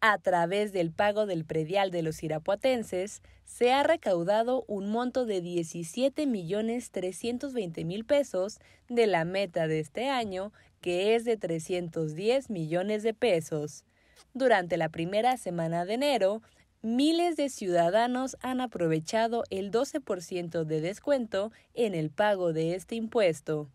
a través del pago del predial de los irapuatenses, se ha recaudado un monto de 17.320.000 pesos de la meta de este año, que es de 310 millones de pesos. Durante la primera semana de enero, miles de ciudadanos han aprovechado el 12% de descuento en el pago de este impuesto.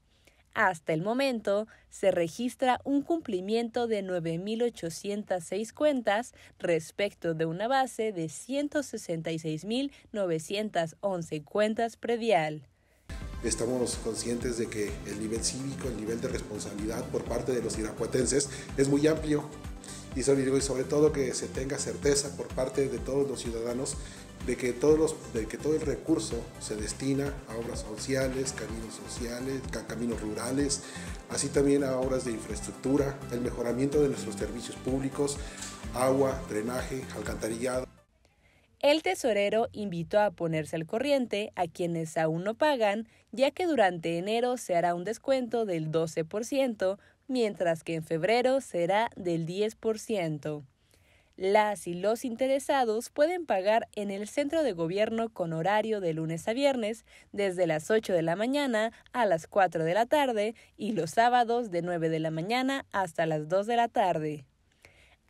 Hasta el momento, se registra un cumplimiento de 9.806 cuentas respecto de una base de 166.911 cuentas predial. Estamos conscientes de que el nivel cívico, el nivel de responsabilidad por parte de los irapuatenses es muy amplio y sobre, todo que se tenga certeza por parte de todos los ciudadanos de que, todos que todo el recurso se destina a obras sociales, caminos sociales, caminos rurales, así también a obras de infraestructura, el mejoramiento de nuestros servicios públicos, agua, drenaje, alcantarillado. El tesorero invitó a ponerse al corriente a quienes aún no pagan, ya que durante enero se hará un descuento del 12%, mientras que en febrero será del 10%. Las y los interesados pueden pagar en el centro de gobierno con horario de lunes a viernes, desde las 8 de la mañana a las 4 de la tarde y los sábados de 9 de la mañana hasta las 2 de la tarde.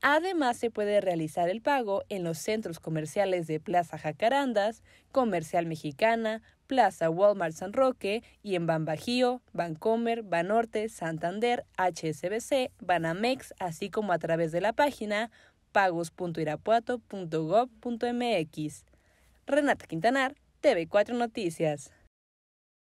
Además, se puede realizar el pago en los centros comerciales de Plaza Jacarandas, Comercial Mexicana, Plaza Walmart San Roque y en Banbajío, Bancomer, Banorte, Santander, HSBC, Banamex, así como a través de la página pagos.irapuato.gov.mx. Renata Quintanar, TV4 Noticias.